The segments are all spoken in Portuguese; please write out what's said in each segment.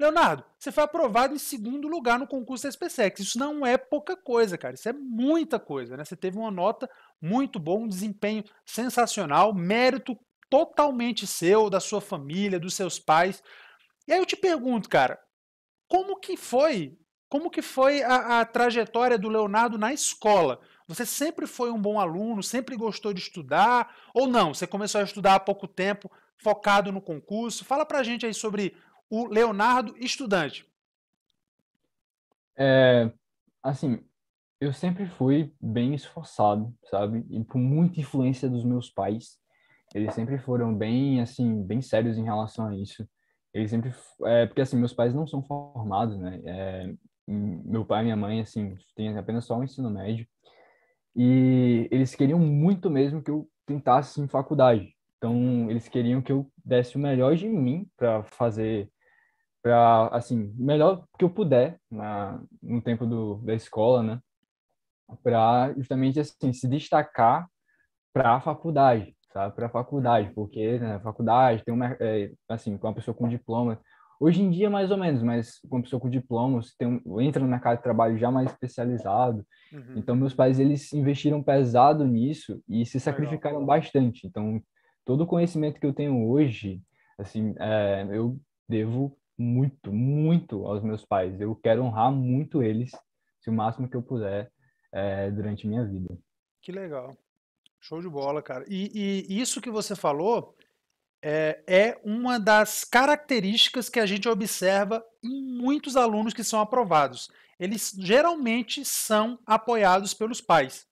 Leonardo, você foi aprovado em segundo lugar no concurso da SpaceX. Isso não é pouca coisa, cara. Isso é muita coisa, né? Você teve uma nota muito boa, um desempenho sensacional, mérito totalmente seu, da sua família, dos seus pais. E aí eu te pergunto, cara, como que foi? Como que foi a, a trajetória do Leonardo na escola? Você sempre foi um bom aluno, sempre gostou de estudar, ou não? Você começou a estudar há pouco tempo, focado no concurso? Fala pra gente aí sobre o Leonardo Estudante? É, assim, eu sempre fui bem esforçado, sabe? E por muita influência dos meus pais, eles sempre foram bem, assim, bem sérios em relação a isso. Eles sempre, é, porque assim, meus pais não são formados, né? É, meu pai e minha mãe, assim, têm apenas só o ensino médio. E eles queriam muito mesmo que eu tentasse em faculdade. Então, eles queriam que eu desse o melhor de mim para fazer para assim melhor que eu puder na, no tempo do, da escola, né? Para justamente assim se destacar para a faculdade, sabe? Para a faculdade, uhum. porque né, faculdade tem uma é, assim com uma pessoa com diploma Hoje em dia, mais ou menos, mas com pessoa com diploma, você tem um, entra no mercado de trabalho já mais especializado. Uhum. Então, meus pais, eles investiram pesado nisso e se sacrificaram Legal. bastante. Então, todo o conhecimento que eu tenho hoje, assim, é, eu devo muito, muito aos meus pais. Eu quero honrar muito eles, se o máximo que eu puder, é, durante minha vida. Que legal. Show de bola, cara. E, e isso que você falou é, é, uma das características que a gente observa em muitos alunos que são aprovados. Eles geralmente são apoiados pelos pais.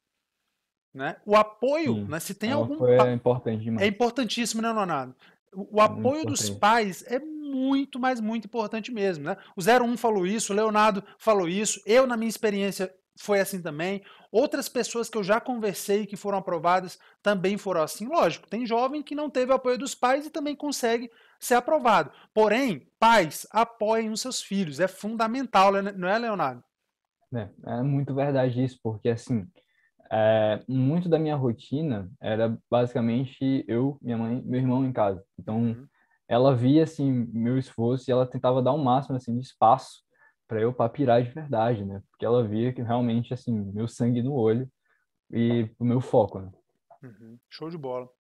Né? O apoio, Sim, né, se tem é algum. É importante demais. É importantíssimo, né, Leonardo? O, o é apoio dos pais é muito, mas muito importante mesmo. Né? O 01 falou isso, o Leonardo falou isso, eu, na minha experiência, foi assim também. Outras pessoas que eu já conversei que foram aprovadas também foram assim. Lógico, tem jovem que não teve apoio dos pais e também consegue ser aprovado. Porém, pais, apoiem os seus filhos. É fundamental, né, não é, Leonardo? É, é muito verdade isso, porque assim, é, muito da minha rotina era basicamente eu, minha mãe, meu irmão em casa. Então, uhum ela via assim meu esforço e ela tentava dar o um máximo assim de espaço para eu papirar de verdade, né? Porque ela via que realmente assim meu sangue no olho e o meu foco. Né? Uhum. Show de bola.